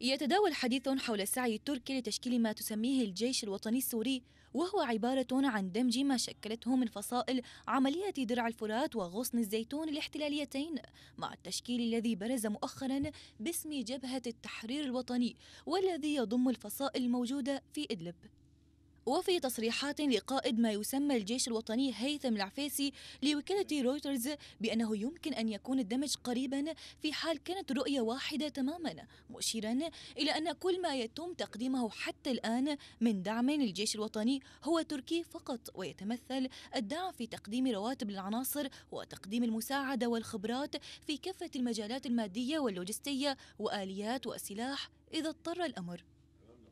يتداول حديث حول السعي التركي لتشكيل ما تسميه الجيش الوطني السوري وهو عبارة عن دمج ما شكلته من فصائل عملية درع الفرات وغصن الزيتون الاحتلاليتين مع التشكيل الذي برز مؤخرا باسم جبهة التحرير الوطني والذي يضم الفصائل الموجودة في إدلب وفي تصريحات لقائد ما يسمى الجيش الوطني هيثم العفيسي لوكالة رويترز بأنه يمكن أن يكون الدمج قريبا في حال كانت رؤية واحدة تماما مشيرا إلى أن كل ما يتم تقديمه حتى الآن من دعم للجيش الوطني هو تركي فقط ويتمثل الدعم في تقديم رواتب للعناصر وتقديم المساعدة والخبرات في كافة المجالات المادية واللوجستية وآليات وسلاح إذا اضطر الأمر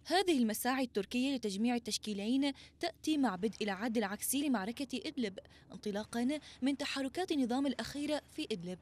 هذه المساعي التركية لتجميع التشكيلين تأتي مع بدء العد العكسي لمعركة إدلب انطلاقا من تحركات النظام الأخيرة في إدلب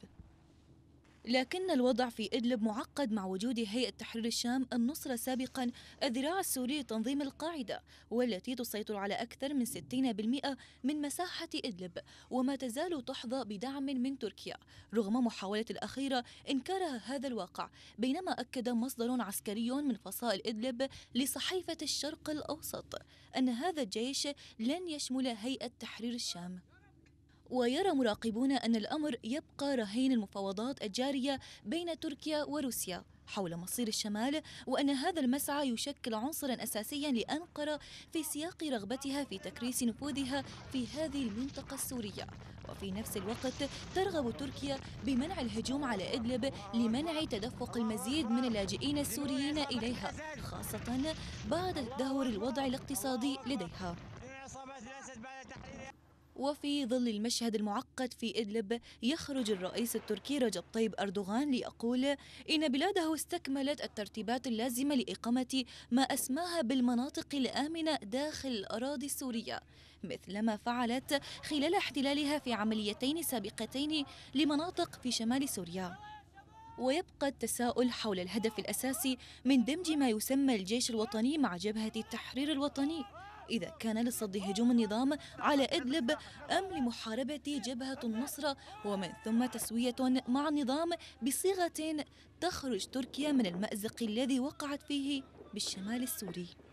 لكن الوضع في إدلب معقد مع وجود هيئة تحرير الشام النصرة سابقا الذراع السوري لتنظيم القاعدة والتي تسيطر على أكثر من 60% من مساحة إدلب وما تزال تحظى بدعم من تركيا رغم محاولة الأخيرة إنكارها هذا الواقع بينما أكد مصدر عسكري من فصائل إدلب لصحيفة الشرق الأوسط أن هذا الجيش لن يشمل هيئة تحرير الشام ويرى مراقبون أن الأمر يبقى رهين المفاوضات الجارية بين تركيا وروسيا حول مصير الشمال وأن هذا المسعى يشكل عنصرا أساسيا لأنقرة في سياق رغبتها في تكريس نفوذها في هذه المنطقة السورية وفي نفس الوقت ترغب تركيا بمنع الهجوم على إدلب لمنع تدفق المزيد من اللاجئين السوريين إليها خاصة بعد تدهور الوضع الاقتصادي لديها وفي ظل المشهد المعقد في إدلب يخرج الرئيس التركي رجب طيب أردوغان ليقول إن بلاده استكملت الترتيبات اللازمة لإقامة ما أسماها بالمناطق الآمنة داخل الأراضي السورية مثلما فعلت خلال احتلالها في عمليتين سابقتين لمناطق في شمال سوريا ويبقى التساؤل حول الهدف الأساسي من دمج ما يسمى الجيش الوطني مع جبهة التحرير الوطني إذا كان لصد هجوم النظام على إدلب أم لمحاربة جبهة النصرة ومن ثم تسوية مع النظام بصيغة تخرج تركيا من المأزق الذي وقعت فيه بالشمال السوري